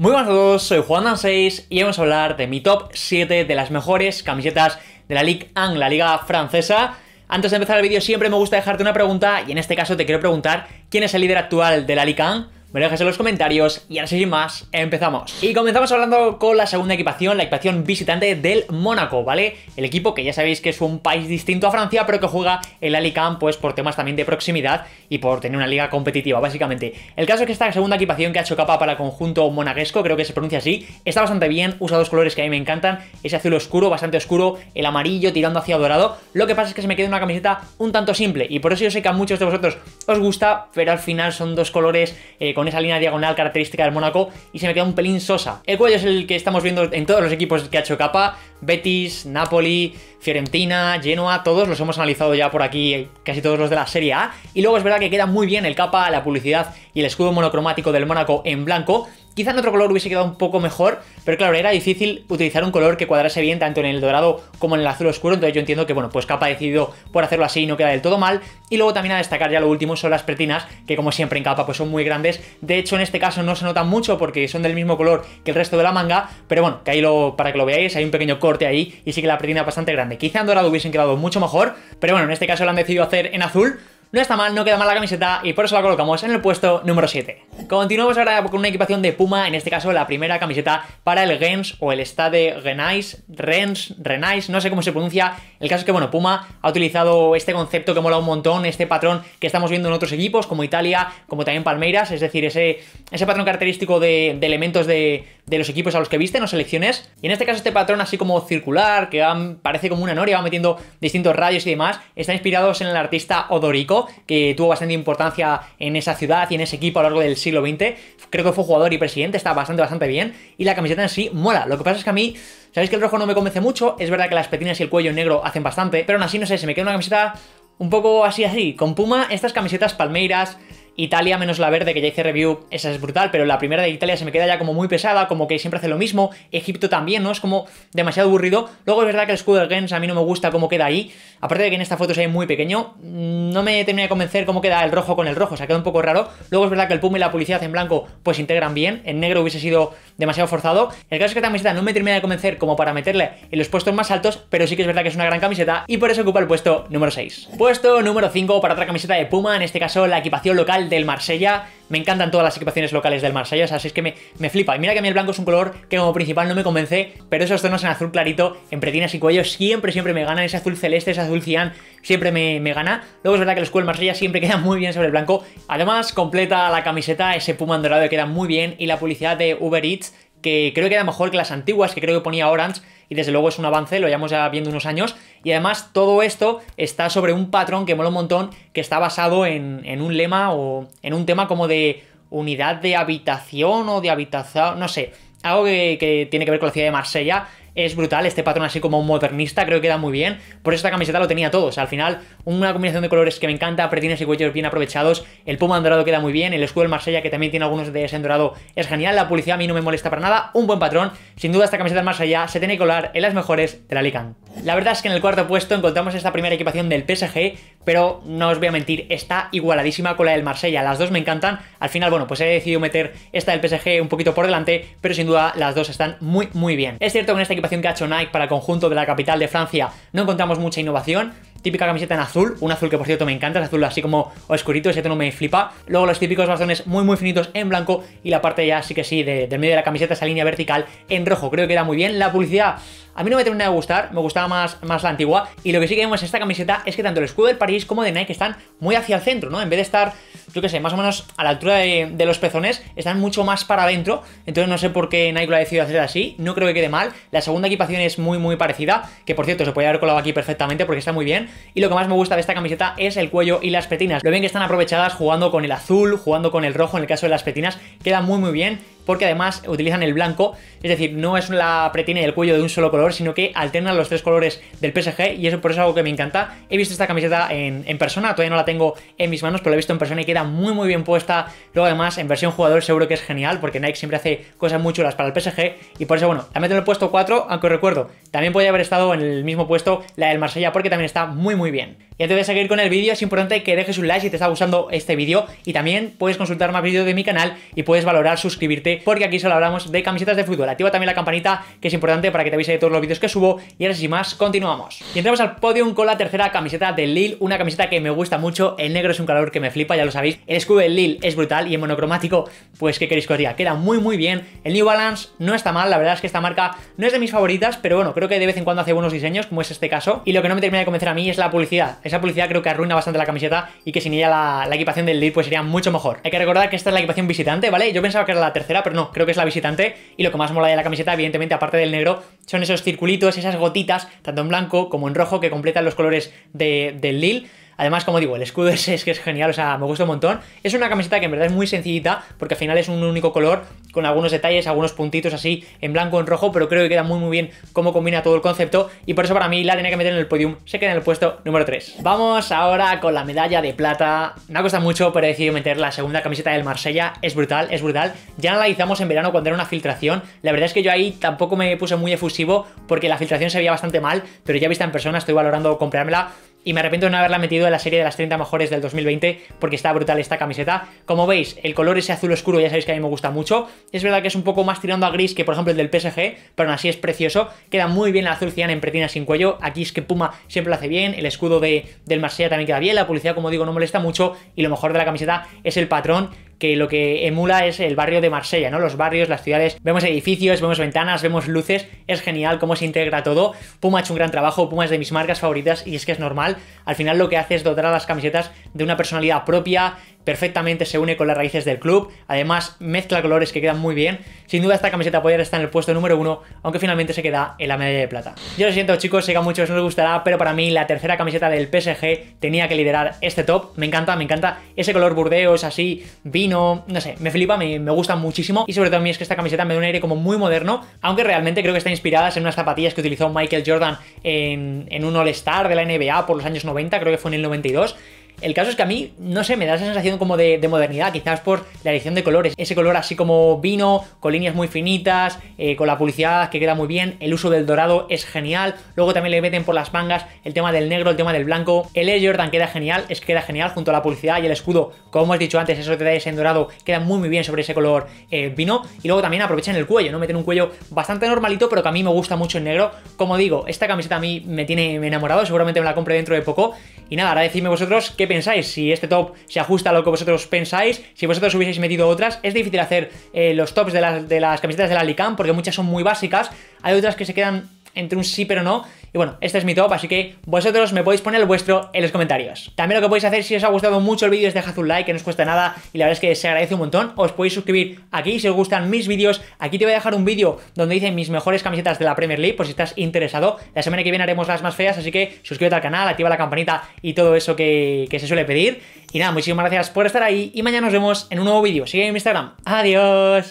Muy buenas a todos, soy Juan6 y vamos a hablar de mi top 7 de las mejores camisetas de la Ligue 1, la liga francesa. Antes de empezar el vídeo siempre me gusta dejarte una pregunta y en este caso te quiero preguntar quién es el líder actual de la Ligue 1 me lo en los comentarios y ahora sin más, empezamos. Y comenzamos hablando con la segunda equipación, la equipación visitante del Mónaco, ¿vale? El equipo que ya sabéis que es un país distinto a Francia, pero que juega el Alicante pues por temas también de proximidad y por tener una liga competitiva, básicamente. El caso es que esta segunda equipación que ha hecho capa para el conjunto monaguesco, creo que se pronuncia así, está bastante bien, usa dos colores que a mí me encantan, ese azul oscuro, bastante oscuro, el amarillo tirando hacia dorado. Lo que pasa es que se me queda una camiseta un tanto simple y por eso yo sé que a muchos de vosotros os gusta, pero al final son dos colores... Eh, con esa línea diagonal característica del Mónaco y se me queda un pelín sosa. El cuello es el que estamos viendo en todos los equipos que ha hecho capa, Betis, Napoli, Fiorentina, Genoa, todos los hemos analizado ya por aquí, casi todos los de la Serie A. Y luego es verdad que queda muy bien el capa, la publicidad y el escudo monocromático del Mónaco en blanco, Quizá en otro color hubiese quedado un poco mejor, pero claro, era difícil utilizar un color que cuadrase bien tanto en el dorado como en el azul oscuro, entonces yo entiendo que, bueno, pues Capa ha decidido por hacerlo así y no queda del todo mal. Y luego también a destacar ya lo último son las pretinas, que como siempre en Capa pues son muy grandes. De hecho, en este caso no se notan mucho porque son del mismo color que el resto de la manga, pero bueno, que ahí lo, para que lo veáis, hay un pequeño corte ahí y sí que la pretina es bastante grande. Quizá en dorado hubiesen quedado mucho mejor, pero bueno, en este caso lo han decidido hacer en azul. No está mal, no queda mal la camiseta y por eso la colocamos en el puesto número 7. Continuamos ahora con una equipación de Puma, en este caso la primera camiseta para el Gens o el Stade Renais, Rens, Renais, no sé cómo se pronuncia. El caso es que, bueno, Puma ha utilizado este concepto que mola un montón, este patrón que estamos viendo en otros equipos como Italia, como también Palmeiras, es decir, ese, ese patrón característico de, elementos de, de, los equipos a los que viste o selecciones. Y en este caso este patrón así como circular, que parece como una noria, va metiendo distintos rayos y demás, está inspirados en el artista Odorico, que tuvo bastante importancia en esa ciudad y en ese equipo a lo largo del siglo siglo XX. Creo que fue jugador y presidente, está bastante, bastante bien. Y la camiseta en sí mola. Lo que pasa es que a mí, sabéis que el rojo no me convence mucho. Es verdad que las petinas y el cuello negro hacen bastante. Pero aún así, no sé, se me queda una camiseta un poco así, así. Con Puma, estas camisetas palmeiras Italia menos la verde, que ya hice review, esa es brutal, pero la primera de Italia se me queda ya como muy pesada, como que siempre hace lo mismo. Egipto también, ¿no? Es como demasiado aburrido. Luego es verdad que el escudo Games Gens a mí no me gusta cómo queda ahí. Aparte de que en esta foto se ve muy pequeño, mm, no me termina de convencer cómo queda el rojo con el rojo, se sea, queda un poco raro. Luego es verdad que el Puma y la publicidad en blanco pues integran bien, en negro hubiese sido demasiado forzado. El caso es que esta camiseta no me termina de convencer como para meterle en los puestos más altos, pero sí que es verdad que es una gran camiseta y por eso ocupa el puesto número 6. Puesto número 5 para otra camiseta de Puma, en este caso la equipación local del Marsella. Me encantan todas las equipaciones locales del Marsella, o sea, así es que me, me, flipa. Y mira que a mí el blanco es un color que como principal no me convence, pero esos tonos en azul clarito, en pretinas y cuello, siempre, siempre me ganan. Ese azul celeste, ese azul cian, siempre me, me gana. Luego es verdad que el escudo Marsella siempre queda muy bien sobre el blanco. Además, completa la camiseta, ese puma dorado que queda muy bien. Y la publicidad de Uber Eats, que creo que era mejor que las antiguas, que creo que ponía Orange, y desde luego es un avance, lo llevamos ya viendo unos años y además todo esto está sobre un patrón que mola un montón, que está basado en, un lema o en un tema como de unidad de habitación o de habitación, no sé, algo que, que tiene que ver con la ciudad de Marsella es brutal, este patrón así como modernista, creo que queda muy bien. Por eso esta camiseta lo tenía todos. Al final, una combinación de colores que me encanta, pretines y cuellos bien aprovechados, el puma en dorado queda muy bien, el escudo del Marsella, que también tiene algunos de en dorado, es genial, la publicidad a mí no me molesta para nada, un buen patrón. Sin duda esta camiseta del Marsella se tiene que colar en las mejores de la Lican. La verdad es que en el cuarto puesto encontramos esta primera equipación del PSG, pero no os voy a mentir, está igualadísima con la del Marsella. Las dos me encantan. Al final, bueno, pues he decidido meter esta del PSG un poquito por delante, pero sin duda las dos están muy, muy bien. Es cierto que en esta equipación que ha hecho Nike para el conjunto de la capital de Francia no encontramos mucha innovación, Típica camiseta en azul, un azul que por cierto me encanta, es azul así como oscurito, ese tono me flipa. Luego los típicos bastones muy muy finitos en blanco y la parte ya sí que sí, de, del medio de la camiseta, esa línea vertical en rojo. Creo que queda muy bien. La publicidad a mí no me termina de gustar, me gustaba más, más la antigua. Y lo que sí que vemos en esta camiseta es que tanto el escudo del París como de Nike están muy hacia el centro, ¿no? En vez de estar yo qué sé, más o menos a la altura de, los pezones, están mucho más para adentro, entonces no sé por qué Nike lo ha decidido hacer así, no creo que quede mal, la segunda equipación es muy muy parecida, que por cierto se puede haber colado aquí perfectamente porque está muy bien, y lo que más me gusta de esta camiseta es el cuello y las petinas, lo bien que están aprovechadas jugando con el azul, jugando con el rojo en el caso de las petinas, queda muy muy bien, porque además utilizan el blanco, es decir, no es la pretina y el cuello de un solo color, sino que alternan los tres colores del PSG y eso por eso es algo que me encanta. He visto esta camiseta en, persona, todavía no la tengo en mis manos, pero la he visto en persona y queda muy muy bien puesta. Luego además en versión jugador seguro que es genial porque Nike siempre hace cosas muy chulas para el PSG y por eso bueno, la meto en el puesto 4, aunque os recuerdo, también podría haber estado en el mismo puesto la del Marsella porque también está muy muy bien. Y antes de seguir con el vídeo es importante que dejes un like si te está gustando este vídeo y también puedes consultar más vídeos de mi canal y puedes valorar suscribirte porque aquí solo hablamos de camisetas de fútbol. Activa también la campanita que es importante para que te avise de todos los vídeos que subo y ahora sin más continuamos. Y entramos al podium con la tercera camiseta de Lille, una camiseta que me gusta mucho, el negro es un color que me flipa, ya lo sabéis. El escudo de Lille es brutal y en monocromático, pues qué queréis que os diga, queda muy muy bien. El New Balance no está mal, la verdad es que esta marca no es de mis favoritas, pero bueno, creo que de vez en cuando hace buenos diseños, como es este caso. Y lo que no me termina de convencer a mí es la publicidad. Esa publicidad creo que arruina bastante la camiseta y que sin ella la, equipación del Lille pues sería mucho mejor. Hay que recordar que esta es la equipación visitante, ¿vale? Yo pensaba que era la tercera pero no, creo que es la visitante. Y lo que más mola de la camiseta, evidentemente, aparte del negro, son esos circulitos, esas gotitas, tanto en blanco como en rojo, que completan los colores de, del Lil Además, como digo, el escudo ese es que es genial, o sea, me gusta un montón. Es una camiseta que en verdad es muy sencillita, porque al final es un único color, con algunos detalles, algunos puntitos así, en blanco, en rojo, pero creo que queda muy muy bien cómo combina todo el concepto, y por eso para mí la tenía que meter en el podium, se queda en el puesto número 3. Vamos ahora con la medalla de plata. Me ha costado mucho, pero he decidido meter la segunda camiseta del Marsella, es brutal, es brutal. Ya la analizamos en verano cuando era una filtración, la verdad es que yo ahí tampoco me puse muy efusivo, porque la filtración se veía bastante mal, pero ya vista en persona estoy valorando comprármela, y me arrepiento de no haberla metido en la serie de las 30 mejores del 2020 porque está brutal esta camiseta. Como veis, el color ese azul oscuro ya sabéis que a mí me gusta mucho. Es verdad que es un poco más tirando a gris que por ejemplo el del PSG, pero aún así es precioso. Queda muy bien la azul cian en pretina sin cuello. Aquí es que Puma siempre lo hace bien, el escudo del Marsella también queda bien, la publicidad como digo no molesta mucho y lo mejor de la camiseta es el patrón que lo que emula es el barrio de Marsella, ¿no? Los barrios, las ciudades, vemos edificios, vemos ventanas, vemos luces, es genial cómo se integra todo. Puma ha hecho un gran trabajo, Puma es de mis marcas favoritas y es que es normal. Al final lo que hace es dotar a las camisetas de una personalidad propia, perfectamente se une con las raíces del club, además mezcla colores que quedan muy bien. Sin duda esta camiseta podría estar en el puesto número uno, aunque finalmente se queda en la medalla de plata. Yo lo siento chicos, sé que a muchos no les gustará, pero para mí la tercera camiseta del PSG tenía que liderar este top. Me encanta, me encanta ese color burdeos, así, vino, no sé, me flipa, me, me gusta muchísimo. Y sobre todo a mí es que esta camiseta me da un aire como muy moderno, aunque realmente creo que está inspirada en unas zapatillas que utilizó Michael Jordan en, en un All-Star de la NBA por los años 90, creo que fue en el 92. El caso es que a mí, no sé, me da esa sensación como de, modernidad, quizás por la edición de colores. Ese color así como vino, con líneas muy finitas, eh, con la publicidad que queda muy bien, el uso del dorado es genial. Luego también le meten por las mangas el tema del negro, el tema del blanco. El Air Jordan queda genial, es que queda genial junto a la publicidad y el escudo. Como he dicho antes, esos detalles en dorado queda muy muy bien sobre ese color eh, vino. Y luego también aprovechan el cuello, ¿no? Meten un cuello bastante normalito, pero que a mí me gusta mucho en negro. Como digo, esta camiseta a mí me tiene enamorado, seguramente me la compré dentro de poco. Y nada, ahora decidme vosotros qué pensáis, si este top se ajusta a lo que vosotros pensáis, si vosotros hubieseis metido otras, es difícil hacer eh, los tops de las, camisetas de la porque muchas son muy básicas, hay otras que se quedan entre un sí pero no. Y bueno, este es mi top, así que vosotros me podéis poner el vuestro en los comentarios. También lo que podéis hacer si os ha gustado mucho el vídeo es dejar un like, que no os cuesta nada y la verdad es que se agradece un montón. Os podéis suscribir aquí si os gustan mis vídeos. Aquí te voy a dejar un vídeo donde hice mis mejores camisetas de la Premier League, por si estás interesado. La semana que viene haremos las más feas, así que suscríbete al canal, activa la campanita y todo eso que, se suele pedir. Y nada, muchísimas gracias por estar ahí y mañana nos vemos en un nuevo vídeo. Sigue en Instagram. Adiós.